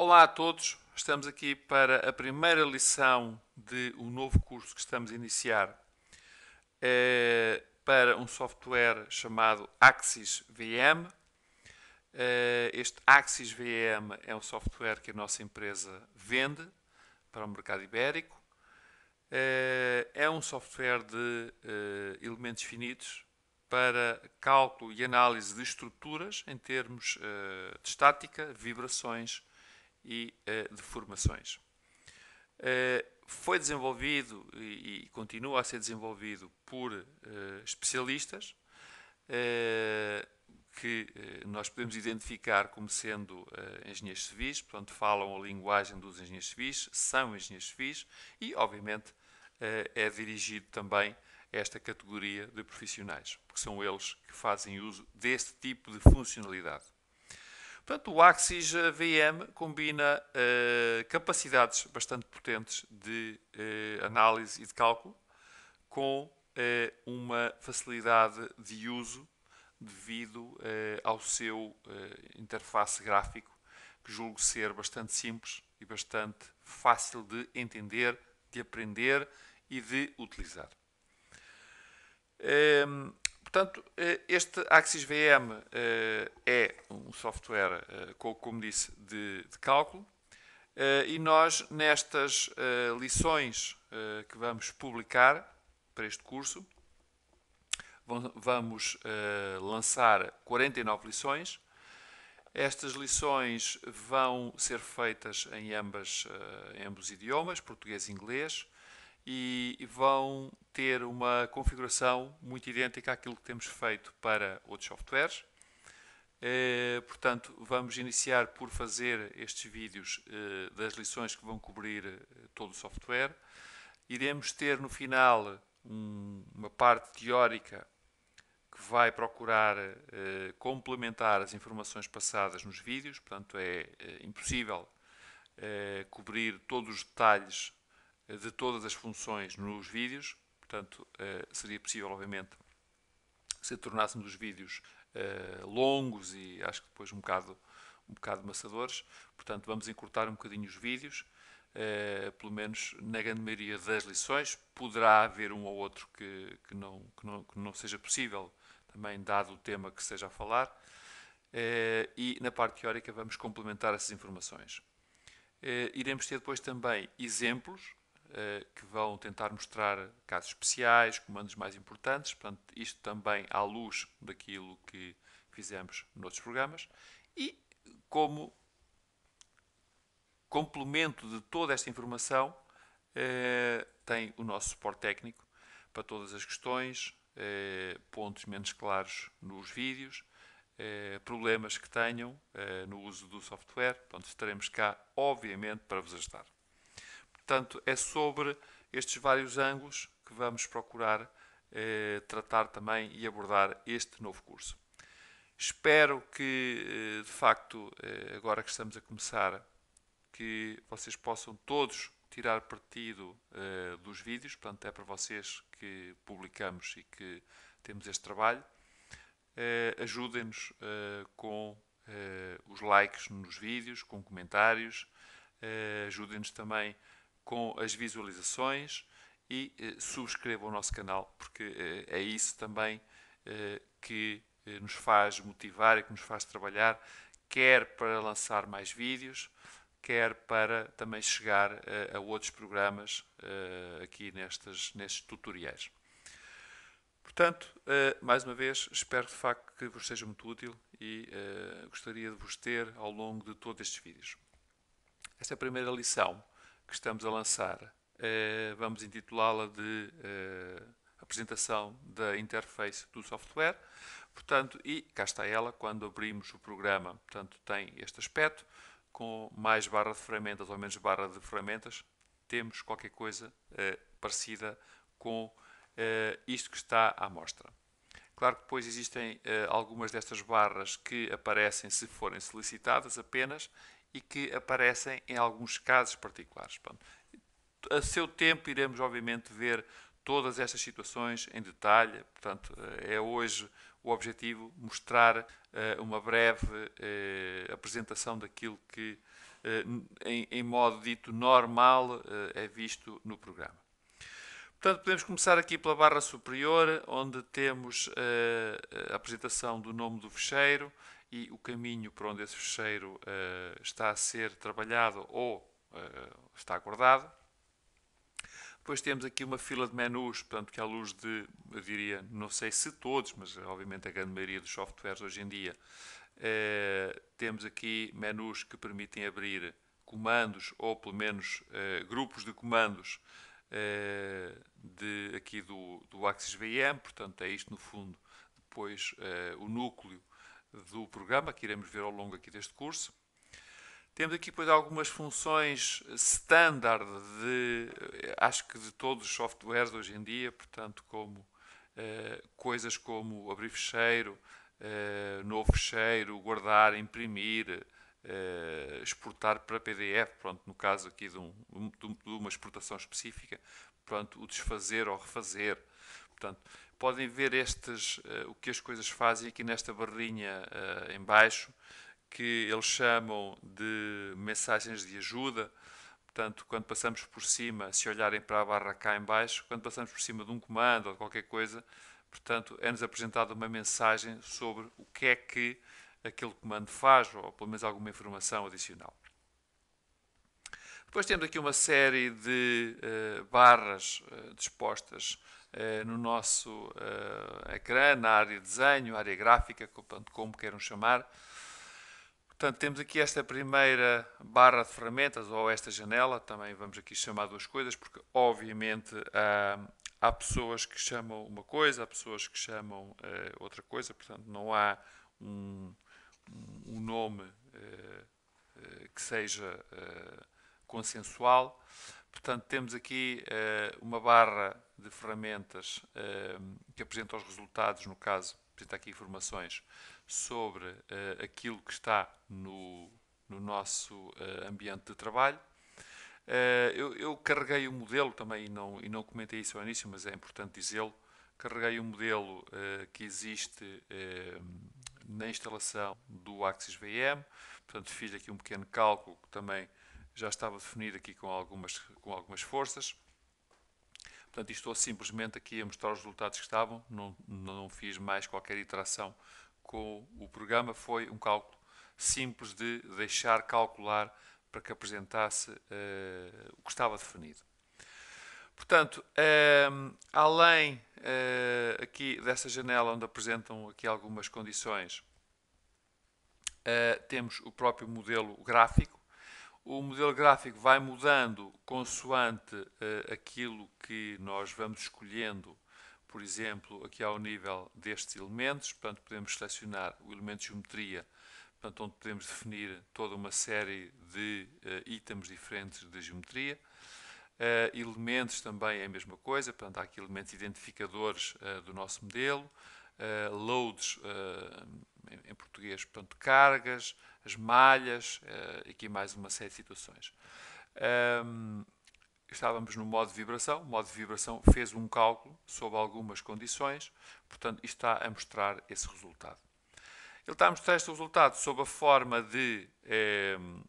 Olá a todos, estamos aqui para a primeira lição de um novo curso que estamos a iniciar é, para um software chamado Axis VM. É, eh, este Axis VM é um software que a nossa empresa vende para o mercado ibérico. É, é um software de elementos finitos para cálculo e análise de estruturas em termos de estática, vibrações e uh, eh, deformações. Uh, eh, foi desenvolvido e, e, continua a ser desenvolvido por uh, especialistas que nós podemos identificar como sendo engenheiros civis, portanto, falam a linguagem dos engenheiros civis, são engenheiros civis e, obviamente, é dirigido também a esta categoria de profissionais, porque são eles que fazem uso deste tipo de funcionalidade. Portanto, o Axis VM combina uh, capacidades bastante potentes de uh, análise e de cálculo com uh, uma facilidade de uso devido ao seu interface gráfico, que julgo ser bastante simples e bastante fácil de entender, de aprender e de utilizar. Um, ehm, Portanto, eh, este Axis VM eh, é um software, eh, como disse, de, de cálculo. E nós, nestas lições que vamos publicar para este curso, vamos lançar 49 lições. Estas lições vão ser feitas em, ambas, em ambos idiomas, português e inglês e vão ter uma configuração muito idêntica àquilo que temos feito para outros softwares. Eh, portanto, vamos iniciar por fazer estes vídeos eh, das lições que vão cobrir eh, todo o software. Iremos ter no final uma parte teórica que vai procurar complementar as informações passadas nos vídeos, portanto, é impossível cobrir todos os detalhes de todas as funções nos vídeos, portanto, eh, seria possível, obviamente, se tornássemos os vídeos eh, longos e acho que depois um bocado, um bocado maçadores. Portanto, vamos encurtar um bocadinho os vídeos, eh, pelo menos na grande maioria das lições. Poderá haver um ou outro que, que, não, que, não, que não seja possível, também dado o tema que seja a falar. E na parte teórica vamos complementar essas informações. Iremos ter depois também exemplos eh, que vão tentar mostrar casos especiais, comandos mais importantes, portanto, isto também à luz daquilo que fizemos noutros programas, e como complemento de toda esta informação, eh, tem o nosso suporte técnico para todas as questões, eh, pontos menos claros nos vídeos, problemas que tenham no uso do software, portanto, estaremos cá, obviamente, para vos ajudar. Portanto, é sobre estes vários ângulos que vamos procurar eh, tratar também e abordar este novo curso. Espero que, eh, de facto, eh, agora que estamos a começar, que vocês possam todos tirar partido eh, dos vídeos, portanto é para vocês que publicamos e que temos este trabalho. Ajudem-nos com os likes nos vídeos, com comentários, ajudem-nos também com as visualizações e eh, subscrevam o nosso canal, porque eh, é isso também eh, que nos faz motivar e que nos faz trabalhar, quer para lançar mais vídeos, quer para também chegar a, outros programas aqui nestes, nestes tutoriais. Portanto, mais uma vez, espero de facto que vos seja muito útil e gostaria de vos ter ao longo de todos estes vídeos. Esta é a primeira lição que estamos a lançar. Uh, vamos intitulá-la de uh, Apresentação da Interface do Software. Portanto, e cá está ela, quando abrimos o programa, portanto, tem este aspecto, com mais barra de ferramentas ou menos barra de ferramentas, temos qualquer coisa uh, parecida com isto que está à mostra. Claro que depois existem algumas destas barras que aparecem se forem solicitadas apenas e que aparecem em alguns casos particulares. Pronto. A seu tempo iremos, obviamente, ver todas estas situações em detalhe. Portanto, eh, é hoje o objetivo mostrar uh, uma breve uh, apresentação daquilo que, uh, em, em, modo dito normal, é visto no programa. Portanto, podemos começar aqui pela barra superior, onde temos a apresentação do nome do fecheiro e o caminho por onde esse fecheiro uh, está a ser trabalhado ou uh, está acordado. Depois temos aqui uma fila de menus, portanto, que à luz de, eu diria, não sei se todos, mas obviamente a grande maioria dos softwares hoje em dia, uh, temos aqui menus que permitem abrir comandos ou pelo menos grupos de comandos de, aqui do, do Axis VM, portanto, é isto no fundo depois uh, o núcleo do programa, que iremos ver ao longo aqui deste curso. Temos aqui pois algumas funções standard de, eh, acho que de todos os softwares hoje em dia, portanto, como eh, coisas como abrir fecheiro, eh, novo fecheiro, guardar, imprimir, exportar para PDF, pronto, no caso aqui de, um, de uma exportação específica, pronto, o desfazer ou refazer, Portanto, podem ver estes, eh, o que as coisas fazem aqui nesta barrinha uh, em baixo, que eles chamam de mensagens de ajuda. Portanto, quando passamos por cima, se olharem para a barra cá em baixo, quando passamos por cima de um comando ou de qualquer coisa, portanto, é-nos apresentada uma mensagem sobre o que é que aquele comando faz, ou pelo menos alguma informação adicional. Depois temos aqui uma série de uh, barras uh, dispostas eh, no nosso eh, ecrã, na área de desenho, área gráfica, como, como queiram chamar. Portanto, temos aqui esta primeira barra de ferramentas, ou esta janela, também vamos aqui chamar duas coisas, porque obviamente há, há pessoas que chamam uma coisa, há pessoas que chamam eh, outra coisa, portanto não há um, um nome que seja consensual. Portanto, temos aqui uma barra de ferramentas ehm, que apresenta os resultados, no caso, apresenta aqui informações sobre eh, aquilo que está no, no nosso eh, ambiente de trabalho. Eh, eu, eu, carreguei o um modelo também, e não, e não comentei isso ao início, mas é importante dizê-lo. Carreguei o um modelo que existe ehm, na instalação do Axis VM, portanto fiz aqui um pequeno cálculo que também já estava definido aqui com algumas, com algumas forças. Portanto, estou é simplesmente aqui a mostrar os resultados que estavam, não, não fiz mais qualquer interação com o programa, foi um cálculo simples de deixar calcular para que apresentasse uh, o que estava definido. Portanto, um, eh, além uh, aqui dessa janela onde apresentam aqui algumas condições, uh, temos o próprio modelo gráfico, o modelo gráfico vai mudando consoante uh, aquilo que nós vamos escolhendo, por exemplo, aqui ao nível destes elementos, portanto podemos selecionar o elemento de geometria, portanto, onde podemos definir toda uma série de uh, itens diferentes da geometria. Uh, elementos também é a mesma coisa, portanto há aqui elementos identificadores do nosso modelo, loads português. Portanto, cargas, as malhas, uh, aqui mais uma série de situações. Um, estávamos no modo de vibração, o modo de vibração fez um cálculo sob algumas condições, portanto, isto está a mostrar esse resultado. Ele está a mostrar este resultado sob a forma de ehm,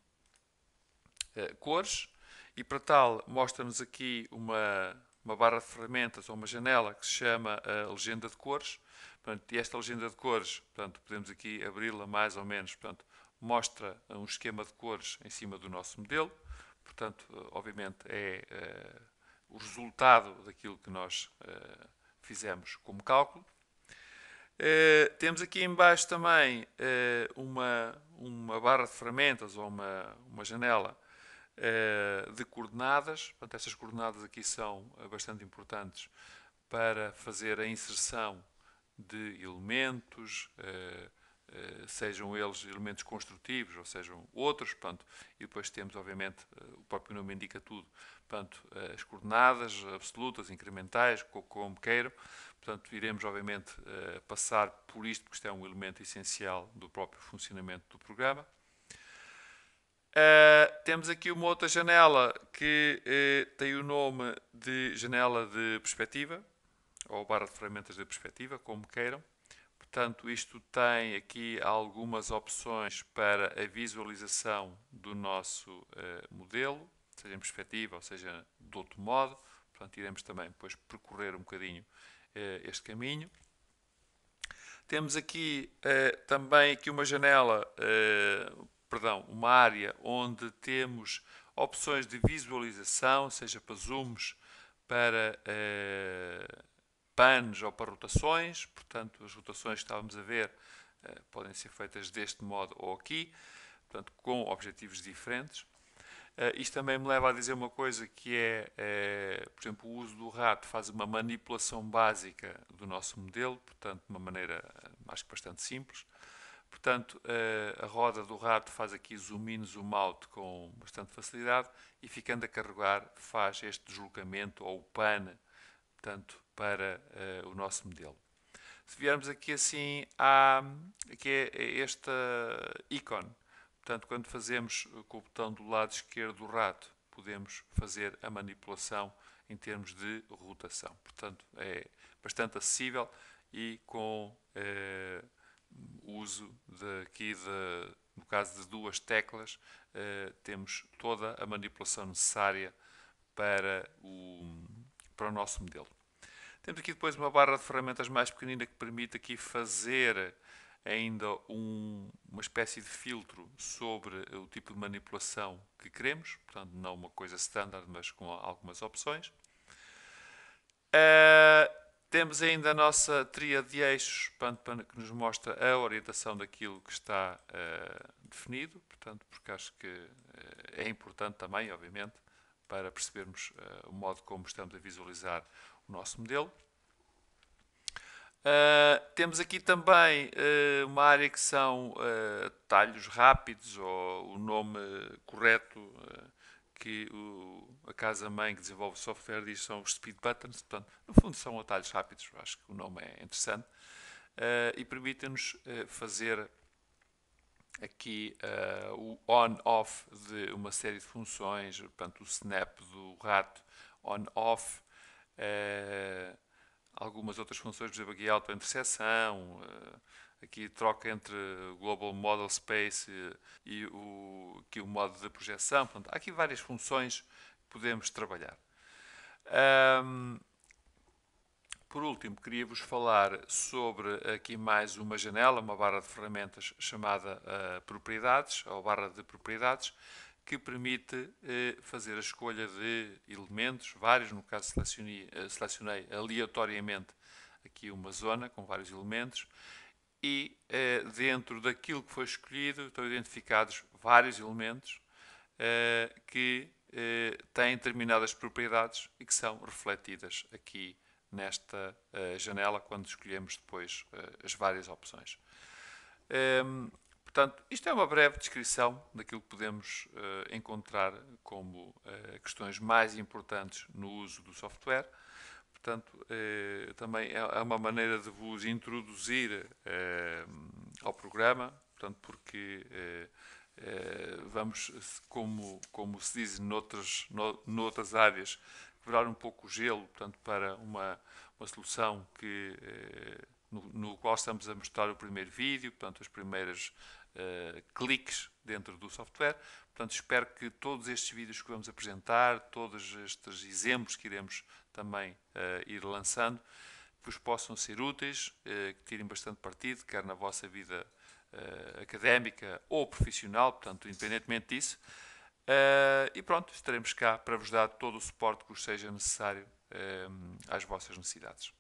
eh, cores, e para tal mostra-nos aqui uma, uma barra de ferramentas ou uma janela que se chama a eh, legenda de cores. Portanto, e esta legenda de cores, portanto, podemos aqui abri-la mais ou menos, portanto, mostra um esquema de cores em cima do nosso modelo. Portanto, eh, obviamente, é uh, o resultado daquilo que nós uh, fizemos como cálculo. Uh, temos aqui embaixo também uma, uma barra de ferramentas ou uma, uma janela eh, de coordenadas. Portanto, essas coordenadas aqui são eh, bastante importantes para fazer a inserção de elementos, eh, sejam eles elementos construtivos ou sejam outros, portanto, e depois temos, obviamente, o próprio nome indica tudo, portanto, as coordenadas absolutas, incrementais, como queiram, portanto, iremos, obviamente, passar por isto, porque isto é um elemento essencial do próprio funcionamento do programa. Uh, temos aqui uma outra janela que uh, tem o nome de janela de perspectiva, ou barra de ferramentas de perspectiva, como queiram. Portanto, isto tem aqui algumas opções para a visualização do nosso uh, modelo, seja em perspectiva ou seja de outro modo. Portanto, iremos também depois percorrer um bocadinho este caminho. Temos aqui também aqui uma janela perdão, uma área onde temos opções de visualização, seja para zooms, para eh, panos ou para rotações, portanto as rotações que estávamos a ver eh, podem ser feitas deste modo ou aqui, portanto com objetivos diferentes. Uh, isto também me leva a dizer uma coisa que é, é, por exemplo, o uso do rato faz uma manipulação básica do nosso modelo, portanto, de uma maneira eh, acho que bastante simples. Portanto, eh, a roda do rato faz aqui zoom in, zoom out com bastante facilidade e ficando a carregar faz este deslocamento ou o pan, portanto, para eh, o nosso modelo. Se viermos aqui assim, há, aqui é, é este ícone. Portanto, quando fazemos com o botão do lado esquerdo do rato, podemos fazer a manipulação em termos de rotação. Portanto, é bastante acessível e com... Eh, uso de, aqui de, no caso de duas teclas, eh, temos toda a manipulação necessária para o, para o nosso modelo. Temos aqui depois uma barra de ferramentas mais pequenina que permite aqui fazer ainda um, uma espécie de filtro sobre o tipo de manipulação que queremos, portanto não uma coisa standard, mas com algumas opções. Uh, temos ainda a nossa tria de eixos, que nos mostra a orientação daquilo que está uh, definido, portanto, porque acho que uh, é importante também, obviamente, para percebermos uh, o modo como estamos a visualizar o nosso modelo. temos aqui também uma área que são talhos rápidos, ou o nome correto que casa-mãe que desenvolve o software diz são os speed buttons, portanto, no fundo são atalhos rápidos, acho que o nome é interessante, uh, e permitem-nos uh, fazer aqui uh, o on-off de uma série de funções, portanto, o snap do rato, on-off, algumas outras funções, por exemplo, aqui auto-interseção, aqui troca entre Global Model Space e, e o, aqui o modo de projeção. Portanto, há aqui várias funções podemos trabalhar. Um, por último, queria-vos falar sobre aqui mais uma janela, uma barra de ferramentas chamada uh, Propriedades, ou barra de propriedades, que permite uh, fazer a escolha de elementos, vários, no caso selecionei, uh, eh, selecionei aleatoriamente aqui uma zona com vários elementos, e eh, dentro daquilo que foi escolhido estão identificados vários elementos que eh, têm determinadas propriedades e que são refletidas aqui nesta eh, janela quando escolhemos depois eh, as várias opções. Ehm, portanto, isto é uma breve descrição daquilo que podemos eh, encontrar como eh, questões mais importantes no uso do software. Portanto, eh, também é, é uma maneira de vos introduzir ehm, ao programa, portanto, porque eh, vamos, como, como se diz noutras, noutras áreas, quebrar um pouco o gelo, portanto, para uma, uma solução que, eh, no, no qual estamos a mostrar o primeiro vídeo, portanto, os primeiros uh, eh, cliques dentro do software. Portanto, espero que todos estes vídeos que vamos apresentar, todos estes exemplos que iremos também uh, ir lançando, vos possam ser úteis, uh, que tirem bastante partido, quer na vossa vida uh, académica ou profissional, portanto, independentemente disso. Uh, e pronto, estaremos cá para vos dar todo o suporte que vos seja necessário eh, às vossas necessidades.